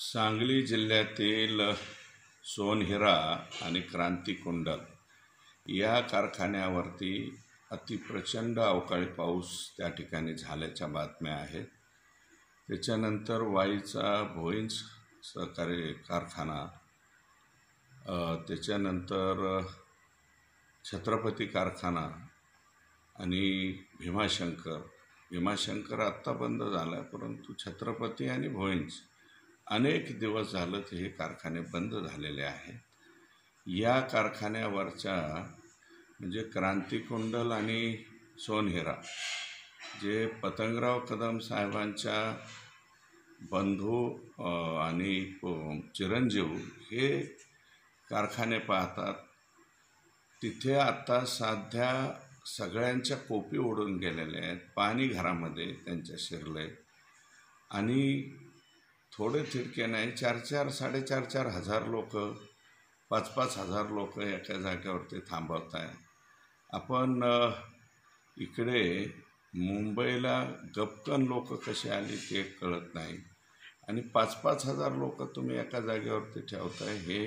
सांगली जिल्ह्यातील सोनहिरा आणि क्रांतिकुंडल या कारखान्यावरती अतिप्रचंड अवकाळी पाऊस त्या ठिकाणी झाल्याच्या बातम्या आहेत त्याच्यानंतर वाईचा भोईंज सहकारी कारखाना त्याच्यानंतर छत्रपती कारखाना आणि भीमाशंकर भीमाशंकर आत्ता बंद झाला परंतु छत्रपती आणि भोईंज अनेक दिवस झालं हे कारखाने बंद झालेले आहेत या कारखान्यावरच्या म्हणजे क्रांतिकुंडल आणि सोनहेरा जे पतंगराव कदम साहेबांच्या बंधू आणि चिरंजीव हे कारखाने पाहतात तिथे आता साध्या सगळ्यांच्या कोपी ओढून गेलेल्या आहेत पाणी घरामध्ये त्यांच्या शिरले आणि थोडे थिरके नाही चार चार साडेचार चार हजार लोक पाच पाच हजार लोक एका जागेवरती थांबवत आहे आपण इकडे मुंबईला गपकन लोक कसे आली ते कळत नाही आणि पाच पाच हजार लोक तुम्ही एका जागेवरती ठेवताय हे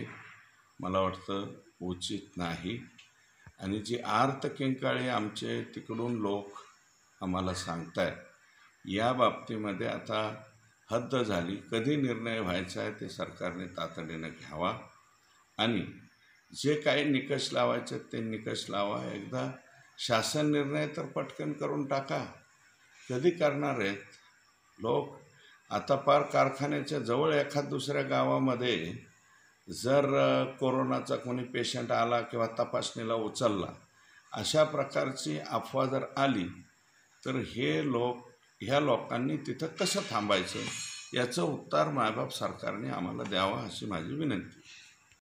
मला वाटतं उचित नाही आणि जी आर्त किंकाळी आमचे तिकडून लोक आम्हाला सांगताय या बाबतीमध्ये आता हद्द झाली कधी निर्णय व्हायचा आहे ते सरकारने तातडीनं घ्यावा आणि जे काही निकष लावायचे ते निकष लावा एकदा शासन निर्णय तर पटकन करून टाका कधी करणार आहेत लोक आता पार कारखान्याच्या जवळ एखाद दुसऱ्या गावामध्ये जर कोरोनाचा कोणी पेशंट आला किंवा तपासणीला उचलला अशा प्रकारची अफवा जर आली तर हे लोक ह्या लोकांनी तिथं कसं थांबायचं याचं उत्तर मायबाप सरकारने आम्हाला द्यावं अशी माझी विनंती